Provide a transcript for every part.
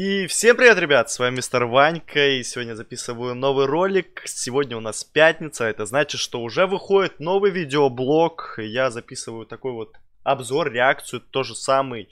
И всем привет, ребят, с вами мистер Ванька, и сегодня записываю новый ролик. Сегодня у нас пятница, это значит, что уже выходит новый видеоблог. Я записываю такой вот обзор, реакцию, то же самый.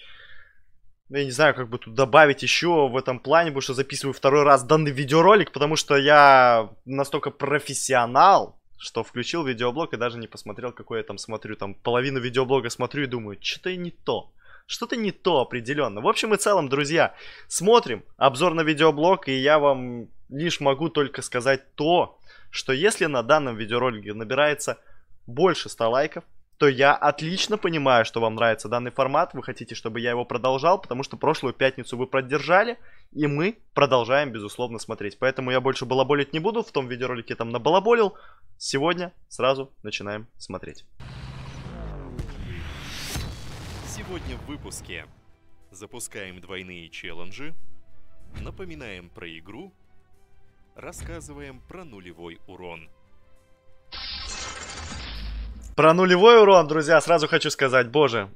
Я не знаю, как бы тут добавить еще в этом плане, потому что записываю второй раз данный видеоролик, потому что я настолько профессионал, что включил видеоблог и даже не посмотрел, какой я там смотрю. Там половину видеоблога смотрю и думаю, что-то не то. Что-то не то определенно. В общем и целом, друзья, смотрим обзор на видеоблог, и я вам лишь могу только сказать то, что если на данном видеоролике набирается больше 100 лайков, то я отлично понимаю, что вам нравится данный формат, вы хотите, чтобы я его продолжал, потому что прошлую пятницу вы поддержали, и мы продолжаем, безусловно, смотреть. Поэтому я больше балаболить не буду, в том видеоролике там набалаболил. Сегодня сразу начинаем смотреть. Сегодня в выпуске запускаем двойные челленджи, напоминаем про игру, рассказываем про нулевой урон. Про нулевой урон, друзья, сразу хочу сказать, боже,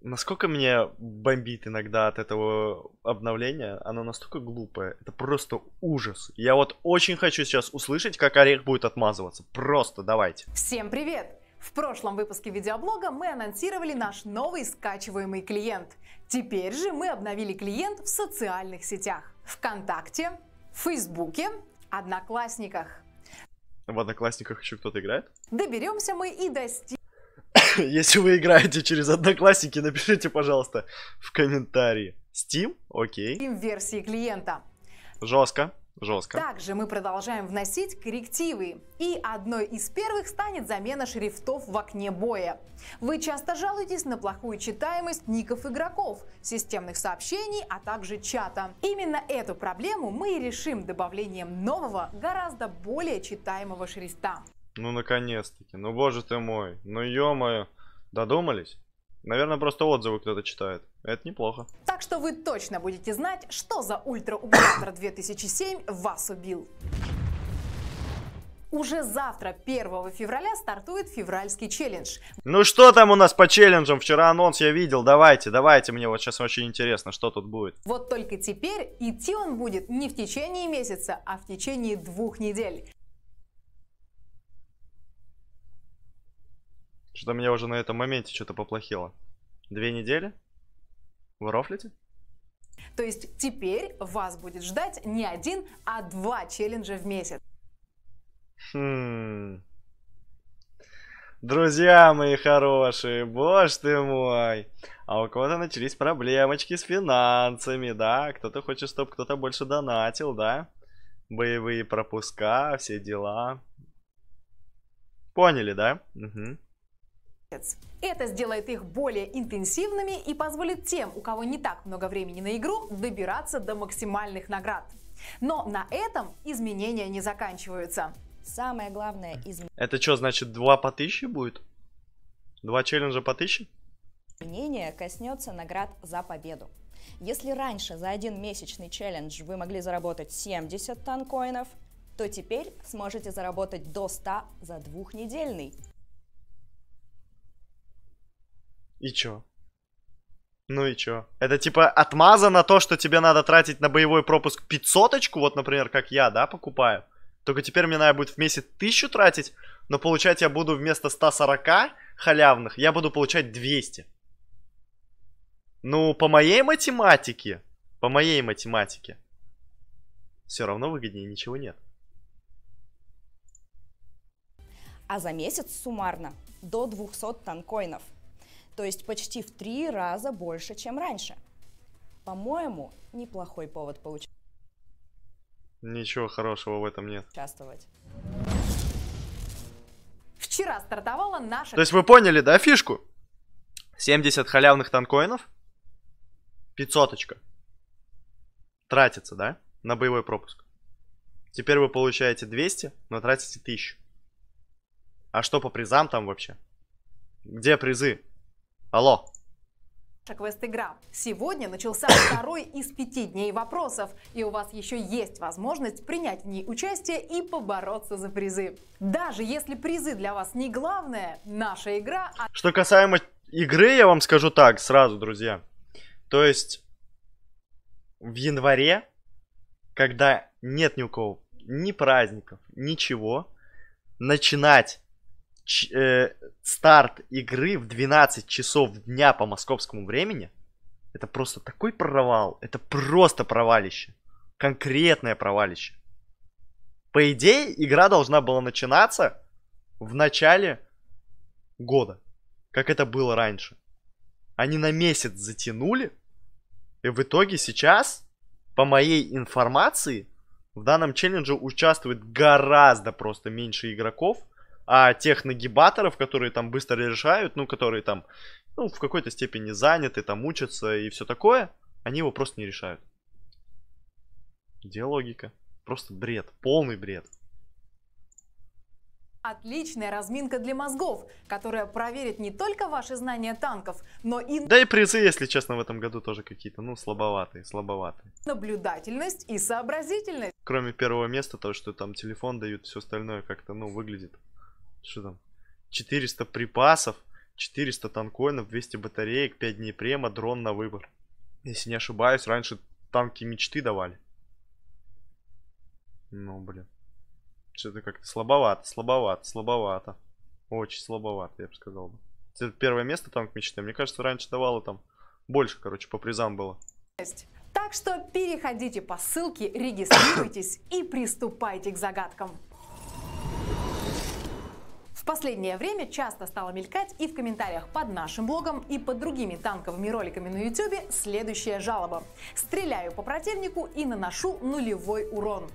насколько мне бомбит иногда от этого обновления, оно настолько глупое, это просто ужас. Я вот очень хочу сейчас услышать, как орех будет отмазываться, просто давайте. Всем привет! В прошлом выпуске видеоблога мы анонсировали наш новый скачиваемый клиент. Теперь же мы обновили клиент в социальных сетях. ВКонтакте, Фейсбуке, Одноклассниках. В Одноклассниках еще кто-то играет? Доберемся мы и достиг... Если вы играете через Одноклассники, напишите, пожалуйста, в комментарии. Steam? Окей. Okay. Версии клиента. Жестко жестко. Также мы продолжаем вносить коррективы. И одной из первых станет замена шрифтов в окне боя. Вы часто жалуетесь на плохую читаемость ников игроков, системных сообщений, а также чата. Именно эту проблему мы и решим добавлением нового, гораздо более читаемого шрифта. Ну наконец-таки, ну боже ты мой, ну ё-моё, додумались? Наверное, просто отзывы кто-то читает. Это неплохо. Так что вы точно будете знать, что за ультра ультраугулятор 2007 вас убил. Уже завтра, 1 февраля, стартует февральский челлендж. Ну что там у нас по челленджам? Вчера анонс я видел. Давайте, давайте. Мне вот сейчас очень интересно, что тут будет. Вот только теперь идти он будет не в течение месяца, а в течение двух недель. Что-то мне уже на этом моменте что-то поплохело. Две недели? Вы рофлите? То есть теперь вас будет ждать не один, а два челленджа в месяц. Хм. Друзья мои хорошие, боже ты мой. А у кого-то начались проблемочки с финансами, да? Кто-то хочет, чтобы кто-то больше донатил, да? Боевые пропуска, все дела. Поняли, да? Угу. Это сделает их более интенсивными и позволит тем, у кого не так много времени на игру, добираться до максимальных наград. Но на этом изменения не заканчиваются. Самое главное изменение... Это что, значит, два по 1000 будет? Два челленджа по 1000? Изменение коснется наград за победу. Если раньше за один месячный челлендж вы могли заработать 70 танкоинов, то теперь сможете заработать до 100 за двухнедельный. И чё? Ну и чё? Это типа отмаза на то, что тебе надо тратить на боевой пропуск 500 вот, например, как я, да, покупаю. Только теперь мне надо будет в месяц 1000 тратить, но получать я буду вместо 140 халявных, я буду получать 200. Ну, по моей математике, по моей математике, все равно выгоднее ничего нет. А за месяц суммарно до 200 танкоинов – то есть почти в три раза больше, чем раньше. По-моему, неплохой повод получить. Ничего хорошего в этом нет. Участвовать. Вчера стартовала наша... То есть вы поняли, да, фишку? 70 халявных танкоинов, 500 -очка. тратится, да, на боевой пропуск. Теперь вы получаете 200, но тратите 1000. А что по призам там вообще? Где призы? Алло. Квест-игра. Сегодня начался второй из пяти дней вопросов, и у вас еще есть возможность принять в ней участие и побороться за призы. Даже если призы для вас не главное, наша игра... Что касаемо игры, я вам скажу так сразу, друзья. То есть в январе, когда нет ни у кого ни праздников, ничего, начинать э, старт игры в 12 часов дня по московскому времени, это просто такой провал. Это просто провалище. Конкретное провалище. По идее, игра должна была начинаться в начале года. Как это было раньше. Они на месяц затянули. И в итоге сейчас, по моей информации, в данном челлендже участвует гораздо просто меньше игроков – а тех нагибаторов, которые там быстро решают, ну, которые там, ну, в какой-то степени заняты, там учатся и все такое, они его просто не решают. Где логика? Просто бред, полный бред. Отличная разминка для мозгов, которая проверит не только ваши знания танков, но и... Да и призы, если честно, в этом году тоже какие-то, ну, слабоватые, слабоватые. Наблюдательность и сообразительность. Кроме первого места, то, что там телефон дают, все остальное как-то, ну, выглядит что там? 400 припасов, 400 танкоинов, 200 батареек, 5 дней према, дрон на выбор. Если не ошибаюсь, раньше танки мечты давали. Ну, блин. Что-то как-то слабовато, слабовато, слабовато. Очень слабовато, я бы сказал. Это первое место танк мечты. Мне кажется, раньше давало там больше, короче, по призам было. Так что переходите по ссылке, регистрируйтесь и приступайте к загадкам последнее время часто стало мелькать и в комментариях под нашим блогом, и под другими танковыми роликами на YouTube следующая жалоба. Стреляю по противнику и наношу нулевой урон.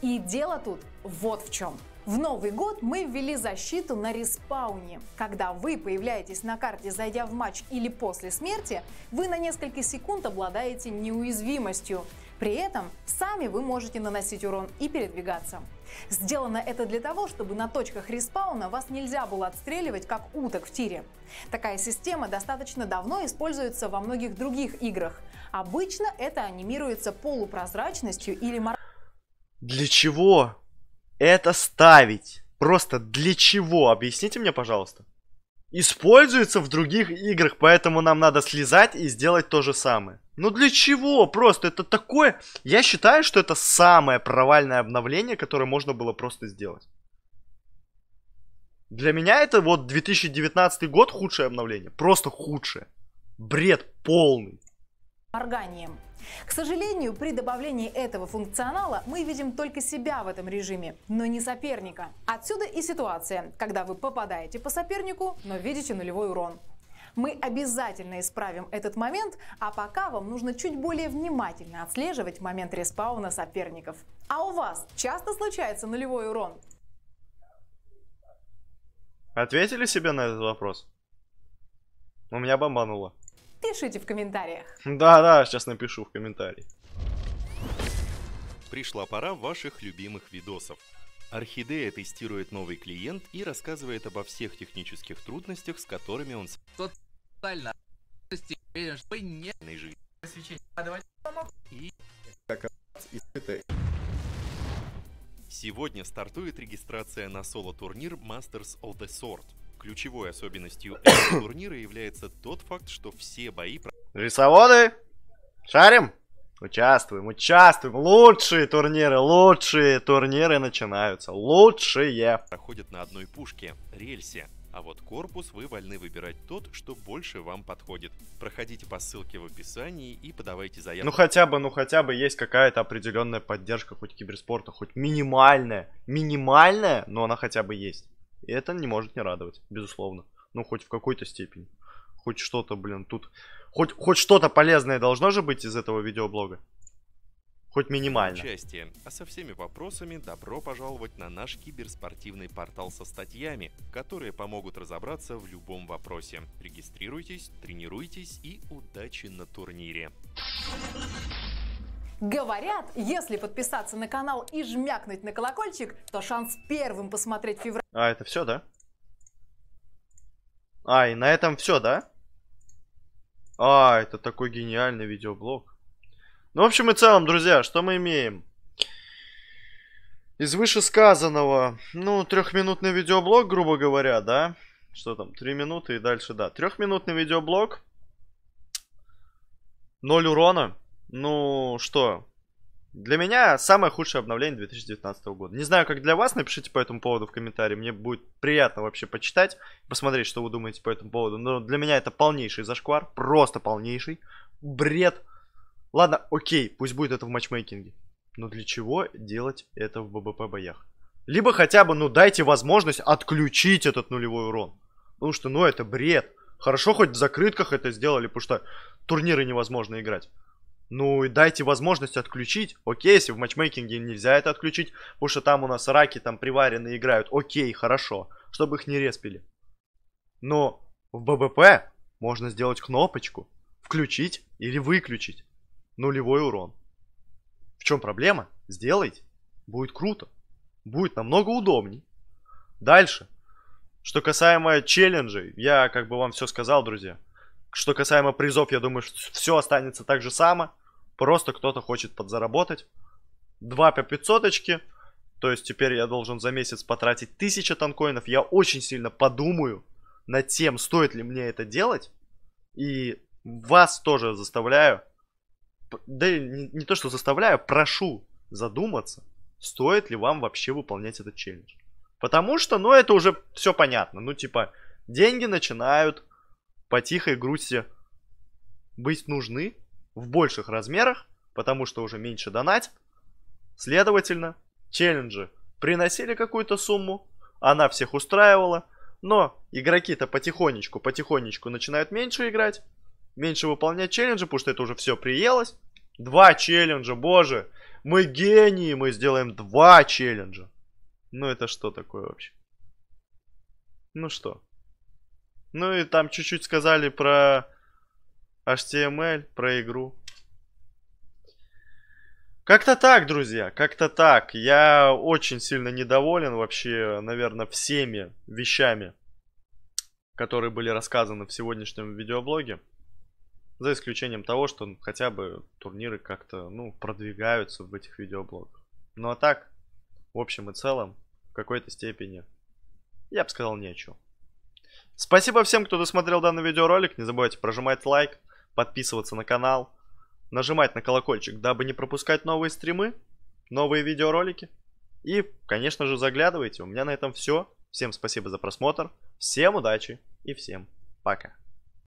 И дело тут вот в чем. В Новый год мы ввели защиту на респауне. Когда вы появляетесь на карте, зайдя в матч или после смерти, вы на несколько секунд обладаете неуязвимостью. При этом сами вы можете наносить урон и передвигаться. Сделано это для того, чтобы на точках респауна вас нельзя было отстреливать, как уток в тире. Такая система достаточно давно используется во многих других играх. Обычно это анимируется полупрозрачностью или мор... Для чего это ставить? Просто для чего? Объясните мне, пожалуйста используется в других играх, поэтому нам надо слезать и сделать то же самое. Ну для чего? Просто это такое... Я считаю, что это самое провальное обновление, которое можно было просто сделать. Для меня это вот 2019 год худшее обновление. Просто худшее. Бред полный морганием. К сожалению, при добавлении этого функционала мы видим только себя в этом режиме, но не соперника. Отсюда и ситуация, когда вы попадаете по сопернику, но видите нулевой урон. Мы обязательно исправим этот момент, а пока вам нужно чуть более внимательно отслеживать момент респауна соперников. А у вас часто случается нулевой урон? Ответили себе на этот вопрос? У меня бомбануло. Пишите в комментариях. Да-да, сейчас напишу в комментарии. Пришла пора ваших любимых видосов. Орхидея тестирует новый клиент и рассказывает обо всех технических трудностях, с которыми он... Тотально. что не... А и... Сегодня стартует регистрация на соло-турнир Masters of the Sword. Ключевой особенностью этого турнира является тот факт, что все бои... Рисоводы! Шарим! Участвуем, участвуем! Лучшие турниры, лучшие турниры начинаются! Лучшие! Проходят на одной пушке, рельсе. А вот корпус вы вольны выбирать тот, что больше вам подходит. Проходите по ссылке в описании и подавайте заявку. Ну хотя бы, ну хотя бы есть какая-то определенная поддержка хоть киберспорта, хоть минимальная. Минимальная, но она хотя бы есть. И это не может не радовать, безусловно. Ну, хоть в какой-то степени. Хоть что-то, блин, тут... Хоть, хоть что-то полезное должно же быть из этого видеоблога. Хоть минимально. Участие. А со всеми вопросами добро пожаловать на наш киберспортивный портал со статьями, которые помогут разобраться в любом вопросе. Регистрируйтесь, тренируйтесь и удачи на турнире. Говорят, если подписаться на канал и жмякнуть на колокольчик, то шанс первым посмотреть февраль... А, это все, да? А, и на этом все, да? А, это такой гениальный видеоблог. Ну, в общем и целом, друзья, что мы имеем? Из вышесказанного, ну, трехминутный видеоблог, грубо говоря, да? Что там, три минуты и дальше, да. Трехминутный видеоблог. Ноль урона. Ну что, для меня самое худшее обновление 2019 года. Не знаю, как для вас, напишите по этому поводу в комментарии. Мне будет приятно вообще почитать, посмотреть, что вы думаете по этому поводу. Но для меня это полнейший зашквар, просто полнейший. Бред. Ладно, окей, пусть будет это в матчмейкинге. Но для чего делать это в ББП боях? Либо хотя бы, ну, дайте возможность отключить этот нулевой урон. Потому что, ну, это бред. Хорошо, хоть в закрытках это сделали, потому что турниры невозможно играть. Ну и дайте возможность отключить. Окей, если в матчмейкинге нельзя это отключить, потому что там у нас раки там приваренные играют. Окей, хорошо, чтобы их не респили. Но в ББП можно сделать кнопочку «Включить» или «Выключить». Нулевой урон. В чем проблема? Сделайте. Будет круто. Будет намного удобней. Дальше. Что касаемо челленджей, я как бы вам все сказал, друзья. Что касаемо призов, я думаю, все останется так же само. Просто кто-то хочет подзаработать. 2 по 500. То есть теперь я должен за месяц потратить 1000 танкоинов. Я очень сильно подумаю над тем, стоит ли мне это делать. И вас тоже заставляю, да и не, не то что заставляю, прошу задуматься, стоит ли вам вообще выполнять этот челлендж. Потому что, ну, это уже все понятно. Ну, типа, деньги начинают по тихой грусти быть нужны, в больших размерах, потому что уже меньше донать, Следовательно, челленджи приносили какую-то сумму, она всех устраивала, но игроки-то потихонечку, потихонечку начинают меньше играть, меньше выполнять челленджи, потому что это уже все приелось. Два челленджа, боже, мы гении, мы сделаем два челленджа. Ну это что такое вообще? Ну что? Ну и там чуть-чуть сказали про HTML про игру. Как-то так, друзья, как-то так. Я очень сильно недоволен вообще, наверное, всеми вещами, которые были рассказаны в сегодняшнем видеоблоге. За исключением того, что ну, хотя бы турниры как-то, ну, продвигаются в этих видеоблогах. Ну а так, в общем и целом, в какой-то степени, я бы сказал, не о чем. Спасибо всем, кто досмотрел данный видеоролик. Не забывайте прожимать лайк подписываться на канал, нажимать на колокольчик, дабы не пропускать новые стримы, новые видеоролики. И, конечно же, заглядывайте. У меня на этом все. Всем спасибо за просмотр, всем удачи и всем пока.